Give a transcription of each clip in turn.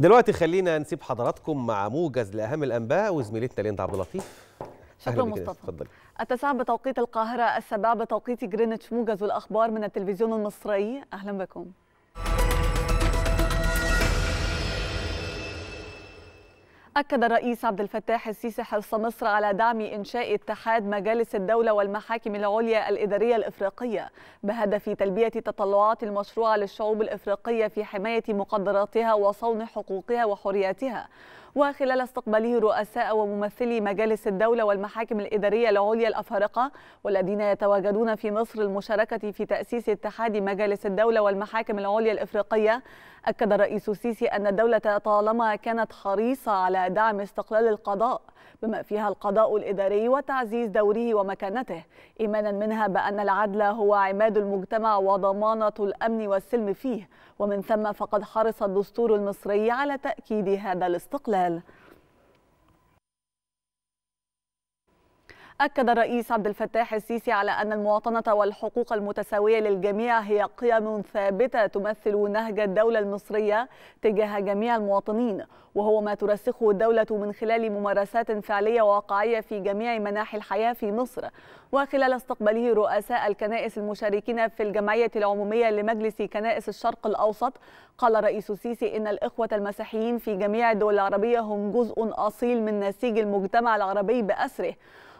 دلوقتي خلينا نسيب حضراتكم مع موجز لاهم الانباء وزميلتنا ليندا عبد اللطيف شكرا مصطفى اتفضل التسعة بتوقيت القاهرة السبع بتوقيت جرينتش موجز والأخبار من التلفزيون المصري أهلا بكم أكد الرئيس عبد الفتاح السيسي حرص مصر على دعم إنشاء اتحاد مجالس الدولة والمحاكم العليا الإدارية الإفريقية بهدف تلبية التطلعات المشروعة للشعوب الإفريقية في حماية مقدراتها وصون حقوقها وحرياتها وخلال استقباله رؤساء وممثلي مجالس الدولة والمحاكم الإدارية العليا الأفارقة والذين يتواجدون في مصر المشاركة في تأسيس اتحاد مجالس الدولة والمحاكم العليا الإفريقية أكد الرئيس السيسي أن الدولة طالما كانت حريصة على دعم استقلال القضاء بما فيها القضاء الإداري وتعزيز دوره ومكانته إيمانا منها بأن العدل هو عماد المجتمع وضمانة الأمن والسلم فيه ومن ثم فقد حرص الدستور المصري على تأكيد هذا الاستقلال parallèle أكد الرئيس عبد الفتاح السيسي على أن المواطنة والحقوق المتساوية للجميع هي قيم ثابتة تمثل نهج الدولة المصرية تجاه جميع المواطنين وهو ما ترسخه الدولة من خلال ممارسات فعلية وواقعية في جميع مناحي الحياة في مصر وخلال استقباله رؤساء الكنائس المشاركين في الجمعية العمومية لمجلس كنائس الشرق الأوسط قال رئيس السيسي إن الإخوة المسيحيين في جميع الدول العربية هم جزء أصيل من نسيج المجتمع العربي بأسره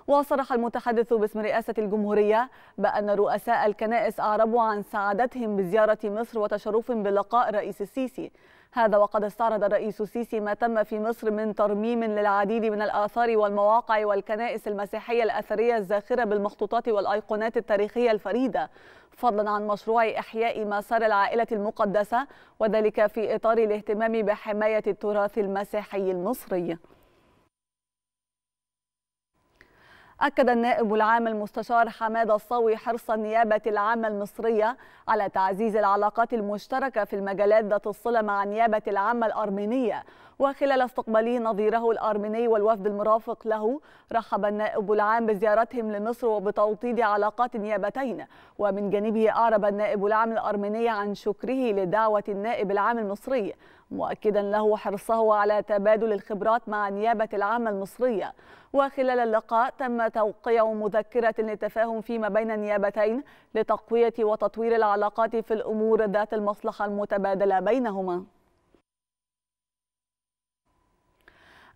وصرح المتحدث باسم رئاسة الجمهورية بأن رؤساء الكنائس أعربوا عن سعادتهم بزيارة مصر وتشرف بلقاء الرئيس السيسي هذا وقد استعرض الرئيس السيسي ما تم في مصر من ترميم للعديد من الآثار والمواقع والكنائس المسيحية الأثرية الزاخرة بالمخطوطات والأيقونات التاريخية الفريدة فضلا عن مشروع إحياء مسار العائلة المقدسة وذلك في إطار الاهتمام بحماية التراث المسيحي المصري أكد النائب العام المستشار حماد الصوي حرص النيابة العامة المصرية على تعزيز العلاقات المشتركة في المجالات ذات الصلة مع النيابة العامة الأرمينية وخلال استقباله نظيره الأرميني والوفد المرافق له رحب النائب العام بزيارتهم لمصر وبتوطيد علاقات النيابتين ومن جانبه أعرب النائب العام الأرميني عن شكره لدعوة النائب العام المصري مؤكدا له حرصه على تبادل الخبرات مع النيابة العامة المصرية وخلال اللقاء تم توقيع مذكرة للتفاهم فيما بين النيابتين لتقوية وتطوير العلاقات في الأمور ذات المصلحة المتبادلة بينهما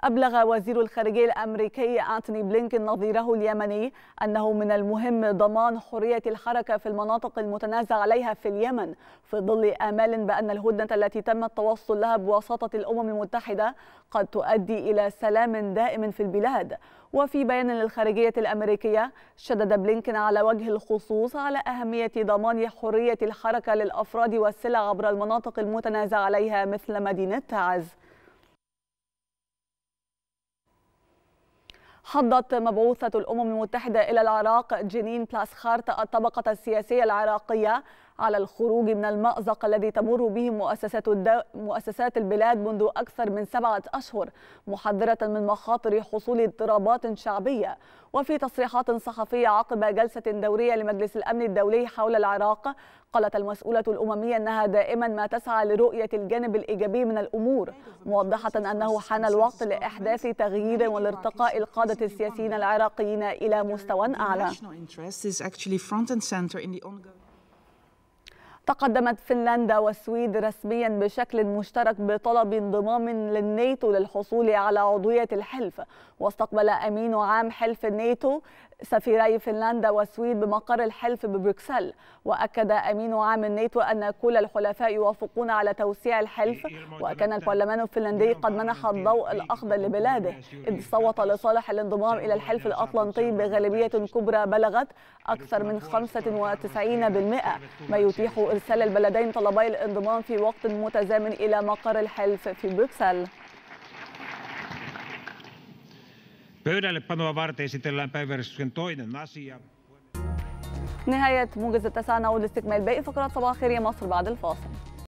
أبلغ وزير الخارجية الأمريكي أنتوني بلينكن نظيره اليمني أنه من المهم ضمان حرية الحركة في المناطق المتنازع عليها في اليمن في ظل آمال بأن الهدنة التي تم التوصل لها بواسطة الأمم المتحدة قد تؤدي إلى سلام دائم في البلاد وفي بيان للخارجية الأمريكية شدد بلينكن على وجه الخصوص على أهمية ضمان حرية الحركة للأفراد والسلع عبر المناطق المتنازع عليها مثل مدينة تعز حضت مبعوثة الأمم المتحدة إلى العراق جنين بلاسخارت الطبقة السياسية العراقية على الخروج من المأزق الذي تمر به مؤسسات, مؤسسات البلاد منذ أكثر من سبعة أشهر محذرة من مخاطر حصول اضطرابات شعبية وفي تصريحات صحفية عقب جلسة دورية لمجلس الأمن الدولي حول العراق قالت المسؤولة الأممية أنها دائما ما تسعى لرؤية الجانب الإيجابي من الأمور موضحة أنه حان الوقت لإحداث تغيير والارتقاء القادة السياسيين العراقيين إلى مستوى أعلى. تقدمت فنلندا والسويد رسميا بشكل مشترك بطلب انضمام للناتو للحصول على عضوية الحلف واستقبل أمين عام حلف الناتو سفيري فنلندا والسويد بمقر الحلف ببروكسل واكد امين عام الناتو ان كل الحلفاء يوافقون على توسيع الحلف وكان البرلمان الفنلندي قد منح الضوء الاخضر لبلاده اذ صوت لصالح الانضمام الى الحلف الاطلنطي بغالبيه كبرى بلغت اكثر من 95% ما يتيح ارسال البلدين طلبي الانضمام في وقت متزامن الى مقر الحلف في بروكسل pöydällepanoa varten esitellään päiväjärjestyksen toinen asia نهاية موجز التاسعة نعود لاستكمال باقي فقرات صباح خير يا مصر بعد الفاصل